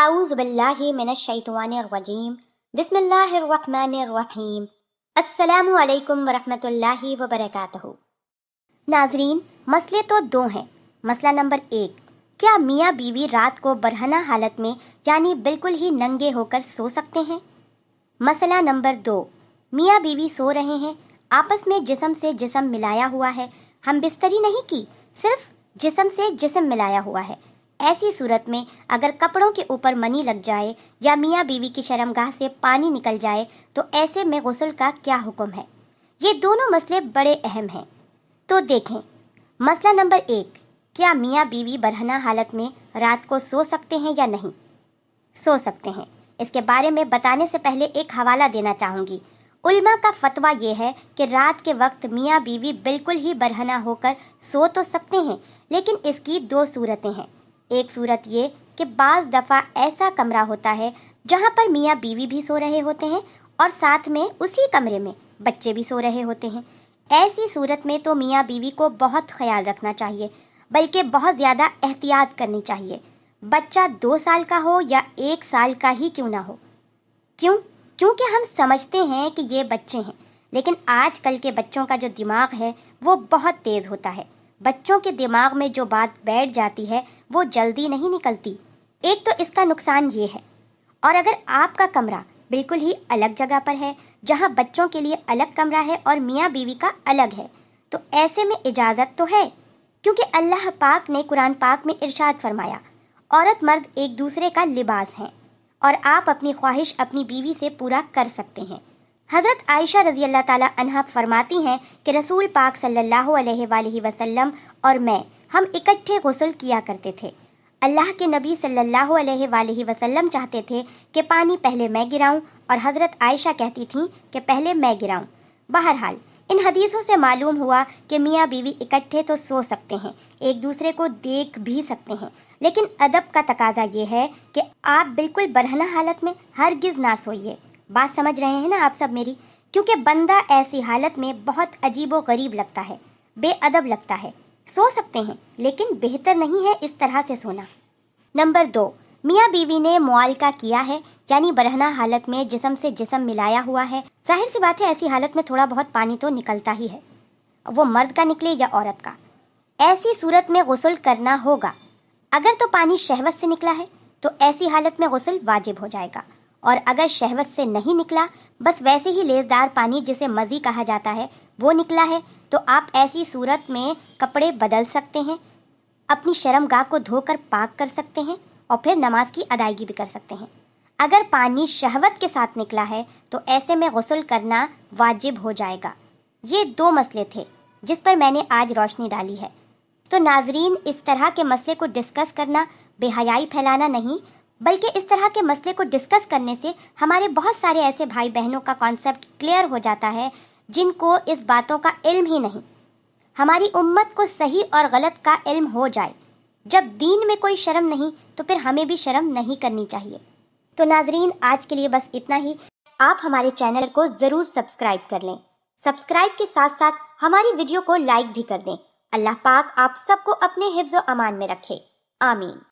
आऊज़ बिल्लाशवानरजीम बसमीम असलकम वरहमल वबरक नाजरीन मसले तो दो हैं मसला नंबर एक क्या मियाँ बीवी रात को बरहना हालत में यानी बिल्कुल ही नंगे होकर सो सकते हैं मसला नंबर दो मियाँ बीवी सो रहे हैं आपस में जिसम से जिसम मिलाया हुआ है हम बिस्तरी नहीं की सिर्फ जिसम से जिसम मिलाया हुआ है ऐसी सूरत में अगर कपड़ों के ऊपर मनी लग जाए या मियाँ बीवी की शर्मगाह से पानी निकल जाए तो ऐसे में गसल का क्या हुक्म है ये दोनों मसले बड़े अहम हैं तो देखें मसला नंबर एक क्या मियाँ बीवी बरहना हालत में रात को सो सकते हैं या नहीं सो सकते हैं इसके बारे में बताने से पहले एक हवाला देना चाहूँगी उल्मा का फतवा यह है कि रात के वक्त मियाँ बीवी बिल्कुल ही बरहना होकर सो तो सकते हैं लेकिन इसकी दो सूरतें हैं एक सूरत ये कि बाज़ दफ़ा ऐसा कमरा होता है जहाँ पर मियाँ बीवी भी सो रहे होते हैं और साथ में उसी कमरे में बच्चे भी सो रहे होते हैं ऐसी सूरत में तो मियाँ बीवी को बहुत ख्याल रखना चाहिए बल्कि बहुत ज़्यादा एहतियात करनी चाहिए बच्चा दो साल का हो या एक साल का ही क्यों ना हो क्यों क्योंकि हम समझते हैं कि ये बच्चे हैं लेकिन आजकल के बच्चों का जो दिमाग है वो बहुत तेज़ होता है बच्चों के दिमाग में जो बात बैठ जाती है वो जल्दी नहीं निकलती एक तो इसका नुकसान ये है और अगर आपका कमरा बिल्कुल ही अलग जगह पर है जहाँ बच्चों के लिए अलग कमरा है और मियाँ बीवी का अलग है तो ऐसे में इजाज़त तो है क्योंकि अल्लाह पाक ने कुरान पाक में इरशाद फरमाया औरत मर्द एक दूसरे का लिबास हैं और आप अपनी ख्वाहिश अपनी बीवी से पूरा कर सकते हैं हज़रत आयशा रज़ी अल्लाह ताला अनहा फरमाती हैं कि रसूल पाक सल्लल्लाहु अलैहि वसल्लम और मैं हम इकट्ठे गसल किया करते थे अल्लाह के नबी सल्लल्लाहु अलैहि वसल्लम चाहते थे कि पानी पहले मैं गिराऊं और हज़रत आयशा कहती थी कि पहले मैं गिराऊं बहरहाल इन हदीसों से मालूम हुआ कि मियाँ बीवी इकट्ठे तो सो सकते हैं एक दूसरे को देख भी सकते हैं लेकिन अदब का तकाजा ये है कि आप बिल्कुल बरहना हालत में हरगिज़ ना सोइए बात समझ रहे हैं ना आप सब मेरी क्योंकि बंदा ऐसी हालत में बहुत अजीब व गरीब लगता है बेअदब लगता है सो सकते हैं लेकिन बेहतर नहीं है इस तरह से सोना नंबर दो मियाँ बीवी ने मुआलका किया है यानी बरहना हालत में जिसम से जिसम मिलाया हुआ है जाहिर सी बात है ऐसी हालत में थोड़ा बहुत पानी तो निकलता ही है वो मर्द का निकले या औरत का ऐसी सूरत में गसल करना होगा अगर तो पानी शहवत से निकला है तो ऐसी हालत में गसल वाजिब हो जाएगा और अगर शहवत से नहीं निकला बस वैसे ही लेसदार पानी जिसे मज़ी कहा जाता है वो निकला है तो आप ऐसी सूरत में कपड़े बदल सकते हैं अपनी शर्मगाह को धोकर पाक कर सकते हैं और फिर नमाज की अदायगी भी कर सकते हैं अगर पानी शहवत के साथ निकला है तो ऐसे में गसल करना वाजिब हो जाएगा ये दो मसले थे जिस पर मैंने आज रोशनी डाली है तो नाजरीन इस तरह के मसले को डिस्कस करना बेहयाई फैलाना नहीं बल्कि इस तरह के मसले को डिस्कस करने से हमारे बहुत सारे ऐसे भाई बहनों का कॉन्सेप्ट क्लियर हो जाता है जिनको इस बातों का इल्म ही नहीं हमारी उम्मत को सही और गलत का इल्म हो जाए जब दीन में कोई शर्म नहीं तो फिर हमें भी शर्म नहीं करनी चाहिए तो नाजरीन आज के लिए बस इतना ही आप हमारे चैनल को ज़रूर सब्सक्राइब कर लें सब्सक्राइब के साथ साथ हमारी वीडियो को लाइक भी कर दें अल्लाह पाक आप सबको अपने हिफ्ज़ अमान में रखे आमीन